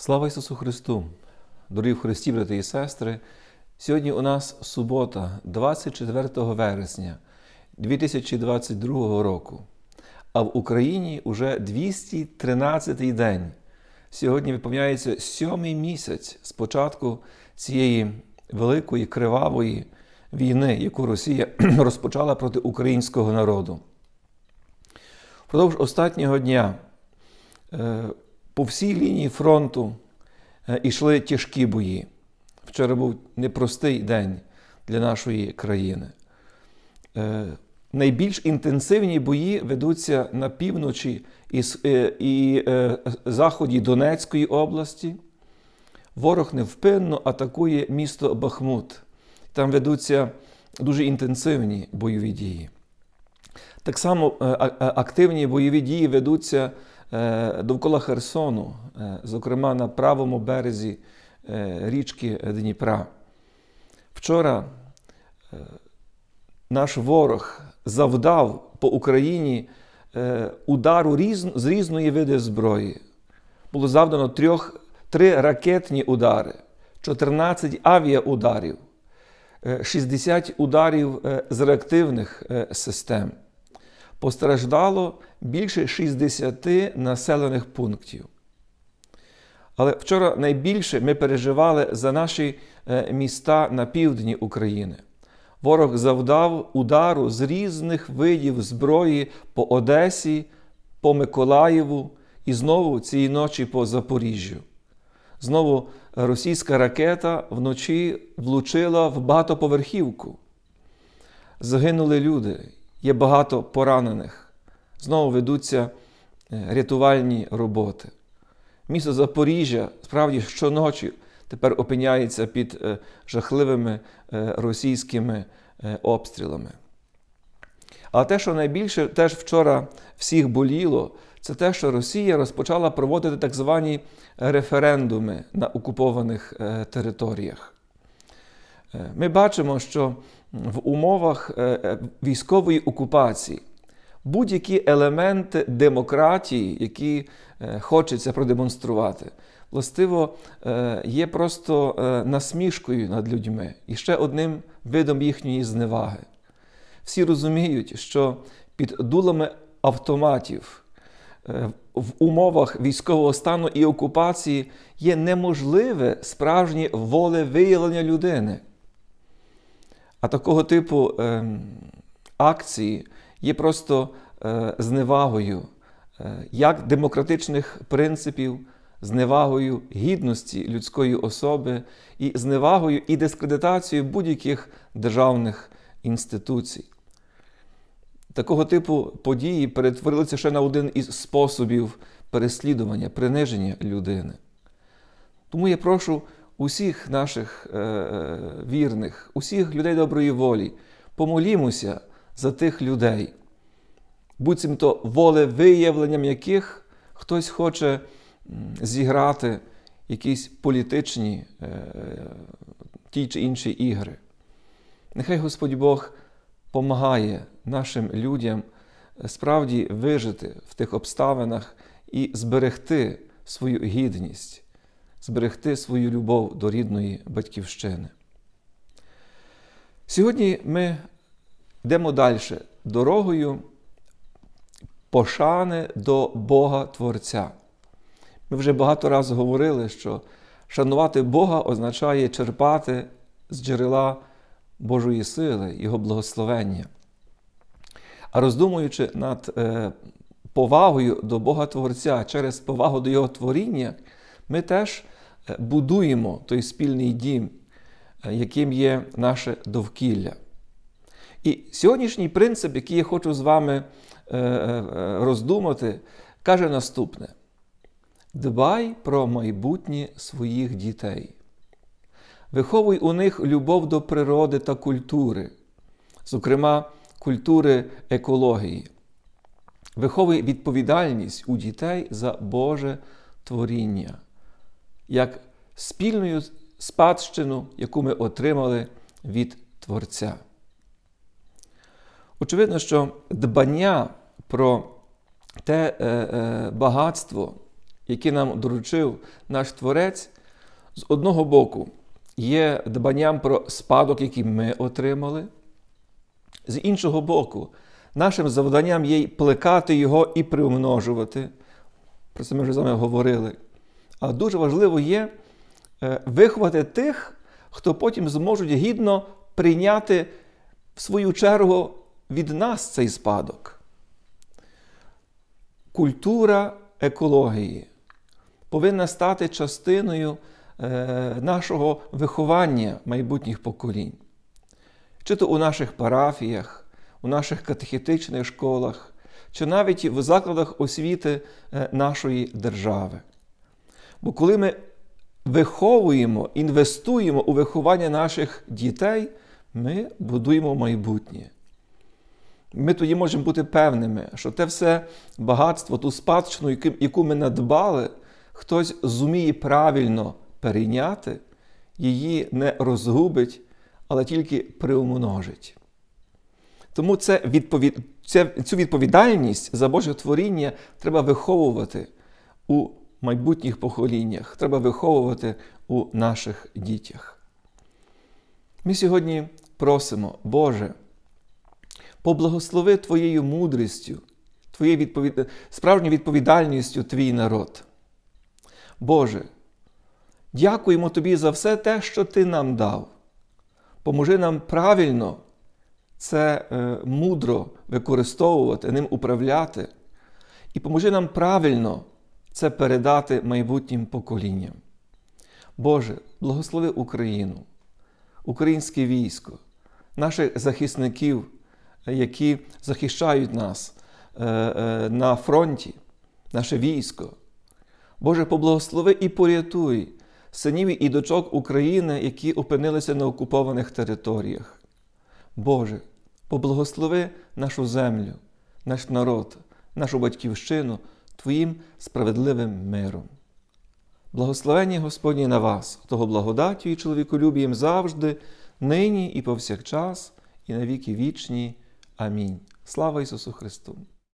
Слава Ісусу Христу! Дорогі в Христі, брати і сестри! Сьогодні у нас субота, 24 вересня 2022 року, а в Україні уже 213 день. Сьогодні виповняється сьомий місяць з початку цієї великої кривавої війни, яку Росія розпочала проти українського народу. Впродовж останнього дня. Е, по всій лінії фронту йшли е, тяжкі бої. Вчора був непростий день для нашої країни. Е, найбільш інтенсивні бої ведуться на півночі е, і, і, і заході Донецької області. Ворог невпинно атакує місто Бахмут. Там ведуться дуже інтенсивні бойові дії. Так само активні бойові дії ведуться Е, довкола Херсону, е, зокрема на правому березі е, річки Дніпра. Вчора наш ворог завдав по Україні удару з різної види зброї. Було завдано трьох, три ракетні удари, 14 авіаударів, 60 ударів з реактивних систем постраждало більше 60 населених пунктів. Але вчора найбільше ми переживали за наші е, міста на півдні України. Ворог завдав удару з різних видів зброї по Одесі, по Миколаєву і знову цієї ночі по Запоріжжю. Знову російська ракета вночі влучила в багатоповерхівку. Загинули люди, є багато поранених. Знову ведуться е, рятувальні роботи. Місто Запоріжжя справді щоночі тепер опиняється під е, жахливими е, російськими обстрілами. А те, що найбільше теж вчора всіх боліло, це те, що Росія розпочала проводити так звані референдуми на окупованих територіях. Ми бачимо, що в умовах е, е, військової окупації. Будь-які елементи демократії, які е, хочеться продемонструвати, властиво є просто насмішкою над людьми і ще одним видом їхньої зневаги. Всі розуміють, що під дулами автоматів в умовах військового стану і окупації є неможливе справжнє волевиявлення людини. А такого типу е, акції є просто е, зневагою е, як демократичних принципів, зневагою гідності людської особи і зневагою і дискредитацією будь-яких державних інституцій. Такого типу події перетворилися ще на один із способів переслідування, приниження людини. Тому я прошу усіх наших е, е, вірних, усіх людей доброї волі, помолімося за тих людей, буцімто волевиявленням яких хтось хоче зіграти якісь політичні е, ті чи інші ігри. Нехай Господь Бог помагає нашим людям е, справді вижити в тих обставинах і зберегти свою гідність зберегти свою любов до рідної батьківщини. Сьогодні ми йдемо далі дорогою пошани до Бога Творця. Ми вже багато разів говорили, що шанувати Бога означає черпати з джерела Божої сили, Його благословення. А роздумуючи над е, повагою до Бога Творця через повагу до Його творіння, ми теж Е, будуємо той спільний дім, е, яким є наше довкілля. І сьогоднішній принцип, який я хочу з вами е, роздумати, каже наступне: дбай про майбутнє своїх дітей. Виховуй у них любов до природи та культури, зокрема, культури екології. Виховуй відповідальність у дітей за Боже творіння як спільною спадщину, яку ми отримали від Творця. Очевидно, що дбання про те е, е, багатство, яке нам доручив наш Творець, з одного боку є дбанням про спадок, який ми отримали, з іншого боку, нашим завданням є плекати його і приумножувати. Про це ми вже з вами говорили. А дуже важливо є е, виховати тих, хто потім зможуть гідно прийняти в свою чергу від нас цей спадок. Культура екології повинна стати частиною е, нашого виховання майбутніх поколінь. Чи то у наших парафіях, у наших катехітичних школах, чи навіть в закладах освіти е, нашої держави. Бо коли ми виховуємо, інвестуємо у виховання наших дітей, ми будуємо майбутнє. Ми тоді можемо бути певними, що те все багатство, ту спадщину, яку ми надбали, хтось зуміє правильно перейняти, її не розгубить, але тільки приумножить. Тому це відповід... цю відповідальність за Боже творіння треба виховувати у майбутніх поколіннях, треба виховувати у наших дітях. Ми сьогодні просимо, Боже, поблагослови Твоєю мудрістю, твоєю відповід... справжньою відповідальністю Твій народ. Боже, дякуємо Тобі за все те, що Ти нам дав. Поможи нам правильно це е, мудро використовувати, ним управляти, і поможи нам правильно це передати майбутнім поколінням. Боже, благослови Україну, українське військо, наших захисників, які захищають нас е, е, на фронті, наше військо. Боже, поблагослови і порятуй синів і дочок України, які опинилися на окупованих територіях. Боже, поблагослови нашу землю, наш народ, нашу батьківщину. Твоїм справедливим миром. Благословені Господні на вас, того благодаттю і чоловіколюбієм завжди, нині і повсякчас, і навіки вічні. Амінь. Слава Ісусу Христу!